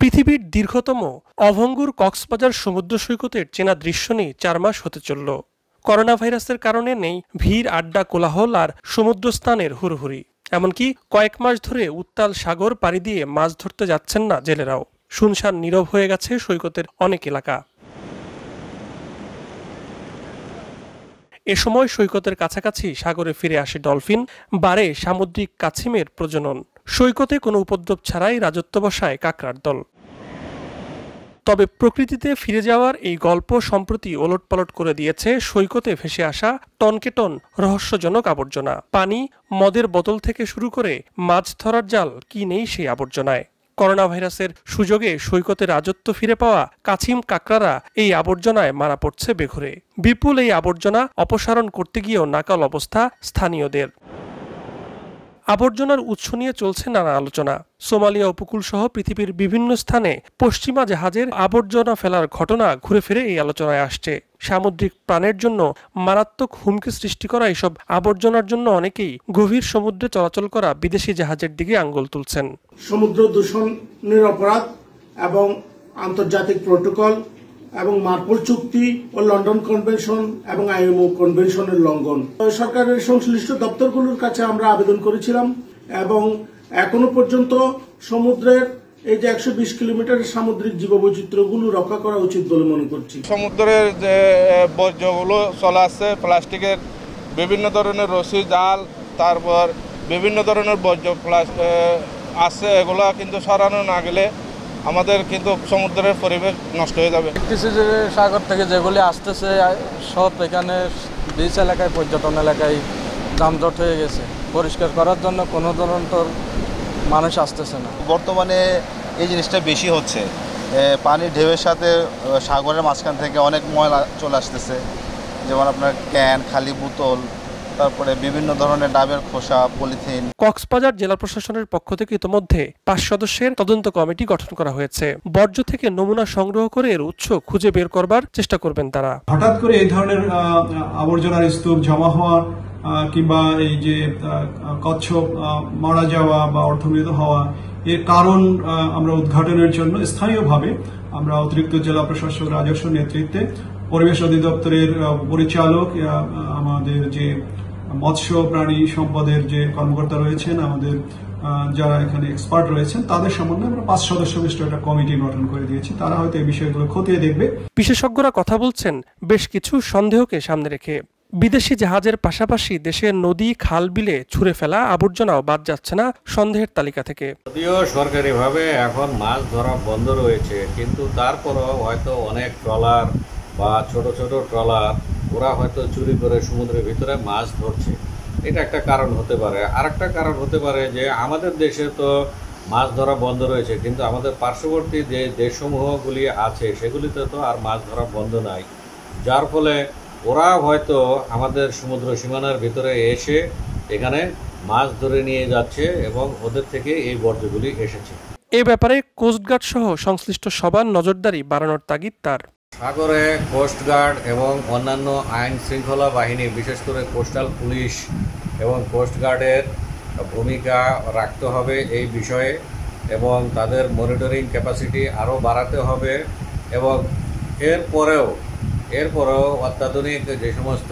পৃথিবীর দীর্ঘতম অভঙ্গুর কক্সবাজার সমুদ্র সৈকতের চেনা দৃশ্য নিয়ে চার মাস হতে চলল করোনা ভাইরাসের কারণে নেই ভিড় আড্ডা কোলাহল আর সমুদ্র স্থানের হুড়হুড়ি এমনকি কয়েক মাস ধরে উত্তাল সাগর পাড়ি দিয়ে মাছ ধরতে যাচ্ছেন না জেলেরাও শুনশান নীরব হয়ে গেছে সৈকতের অনেক এলাকা এ সময় সৈকতের কাছাকাছি সাগরে ফিরে আসে ডলফিন বারে সামুদ্রিক কাছিমের প্রজনন সৈকতে কোনো উপদ্রব ছাড়াই রাজত্ব বসায় কাকরার দল তবে প্রকৃতিতে ফিরে যাওয়ার এই গল্প সম্প্রতি ওলটপালট করে দিয়েছে সৈকতে ভেসে আসা টনকে টন রহস্যজনক আবর্জনা পানি মদের বোতল থেকে শুরু করে মাছ ধরার জাল কি নেই সেই আবর্জনায় করোনা ভাইরাসের সুযোগে সৈকতে রাজত্ব ফিরে পাওয়া কাছিম কাকরারা এই আবর্জনায় মারা পড়ছে বেঘরে বিপুল এই আবর্জনা অপসারণ করতে গিয়েও নাকাল অবস্থা স্থানীয়দের আবর্জনার উৎস নিয়ে চলছে নানা আলোচনা সোমালিয়া উপকূল সহ পৃথিবীর বিভিন্ন স্থানে পশ্চিমা জাহাজের আবর্জনা ফেলার ঘটনা ঘুরে ফিরে এই আলোচনায় আসছে সামুদ্রিক প্রাণের জন্য মারাত্মক হুমকি সৃষ্টি করা এসব আবর্জনার জন্য অনেকেই গভীর সমুদ্রে চলাচল করা বিদেশি জাহাজের দিকে আঙ্গুল তুলছেন সমুদ্র দূষণের নিরপরাধ এবং আন্তর্জাতিক প্রোটোকল এবং মার্পল চুক্তি ও লন্ডন কনভেনশন এবং আইএমও কনভেনশনের লঙ্ঘন সরকারের সংশ্লিষ্ট দপ্তরগুলোর কাছে আমরা আবেদন করেছিলাম এবং এখনো পর্যন্ত সমুদ্রের এই যে একশো বিশ কিলোমিটার সামুদ্রিক জীববৈচিত্র্যগুলো রক্ষা করা উচিত বলে মনে করছি সমুদ্রের যে বর্জ্যগুলো চলে আসছে প্লাস্টিকের বিভিন্ন ধরনের রশি জাল তারপর বিভিন্ন ধরনের বর্জ্য প্লাস আছে এগুলো কিন্তু সরানো না গেলে আমাদের কিন্তু সমুদ্রের পরিবেশ নষ্ট হয়ে যাবে কিছু যে সাগর থেকে যেগুলি আসতেছে সব এখানে বিচ এলাকায় পর্যটন এলাকায় যানজট হয়ে গেছে পরিষ্কার করার জন্য কোনো ধরনের মানুষ আসতেছে না বর্তমানে এই জিনিসটা বেশি হচ্ছে পানির ঢেউয়ের সাথে সাগরের মাঝখান থেকে অনেক ময়লা চলে আসতেছে যেমন আপনার ক্যান খালি বোতল তারপরে বিভিন্ন ধরনের ডাবের খোসা পলিথিন কক্সবাজার জেলা প্রশাসনের পক্ষ থেকে ইতোমধ্যে পাঁচ সদস্যের তদন্ত কমিটি গঠন করা হয়েছে বর্জ্য থেকে নমুনা সংগ্রহ করে এর উৎস খুঁজে বের করবার চেষ্টা করবেন তারা হঠাৎ করে এই ধরনের আবর্জনার স্তূপ জমা হওয়ার কিংবা এই যে কচ্ছপ মারা যাওয়া বা অর্থমৃত হওয়া এর কারণ আমরা উদ্ঘাটনের জন্য স্থানীয়ভাবে আমরা অতিরিক্ত জেলা প্রশাসক রাজস্ব নেতৃত্বে পরিবেশ অধিদপ্তরের পরিচালক আমাদের যে মৎস্য প্রাণী সম্পদের যে কর্মকর্তা রয়েছেন আমাদের যারা এখানে এক্সপার্ট রয়েছেন তাদের সম্বন্ধে আমরা পাঁচ সদস্য বিশিষ্ট একটা কমিটি গঠন করে দিয়েছি তারা হয়তো এই বিষয়গুলো খতিয়ে দেখবে বিশেষজ্ঞরা কথা বলছেন বেশ কিছু সন্দেহকে সামনে রেখে বিদেশি জাহাজের পাশাপাশি দেশের নদী খাল বিলে ছুঁড়ে ফেলা আবর্জনাও বাদ যাচ্ছে না সন্দেহের তালিকা থেকে যদিও সরকারিভাবে এখন মাছ ধরা বন্ধ রয়েছে কিন্তু তারপরও হয়তো অনেক ট্রলার বা ছোট ছোট ট্রলার ওরা হয়তো চুরি করে সমুদ্রের ভিতরে মাছ ধরছে এটা একটা কারণ হতে পারে আরেকটা কারণ হতে পারে যে আমাদের দেশে তো মাছ ধরা বন্ধ রয়েছে কিন্তু আমাদের পার্শ্ববর্তী যে দেশসমূহগুলি আছে সেগুলিতে তো আর মাছ ধরা বন্ধ নাই যার ফলে ওরা হয়তো আমাদের সমুদ্র সীমানার ভিতরে এসে এখানে মাছ ধরে নিয়ে যাচ্ছে এবং ওদের থেকে এই বর্জ্যগুলি এসেছে এ ব্যাপারে কোস্টগার্ড সহ সংশ্লিষ্ট সবার নজরদারি বাড়ানোর তাগিদ তার সাগরে কোস্টগার্ড এবং অন্যান্য আইন শৃঙ্খলা বাহিনী বিশেষ করে কোস্টাল পুলিশ এবং কোস্টগার্ডের ভূমিকা রাখতে হবে এই বিষয়ে এবং তাদের মনিটরিং ক্যাপাসিটি আরও বাড়াতে হবে এবং এরপরেও এরপরেও অত্যাধুনিক যে সমস্ত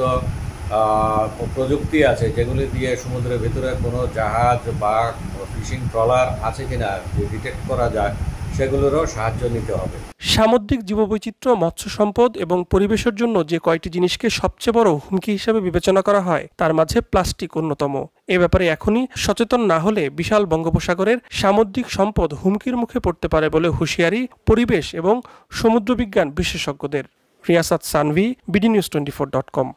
প্রযুক্তি আছে যেগুলি দিয়ে সমুদ্রের ভিতরে কোনো জাহাজ বা ফিশিং ট্রলার আছে কিনা ডিটেক্ট করা যায় সেগুলোরও সাহায্য নিতে হবে সামুদ্রিক জীববৈচিত্র্য মৎস্য সম্পদ এবং পরিবেশের জন্য যে কয়টি জিনিসকে সবচেয়ে বড় হুমকি হিসেবে বিবেচনা করা হয় তার মাঝে প্লাস্টিক অন্যতম এ ব্যাপারে এখনই সচেতন না হলে বিশাল বঙ্গোপসাগরের সামুদ্রিক সম্পদ হুমকির মুখে পড়তে পারে বলে হুঁশিয়ারি পরিবেশ এবং সমুদ্রবিজ্ঞান বিশেষজ্ঞদের Riasat Sanvi BD news twenty four dot কম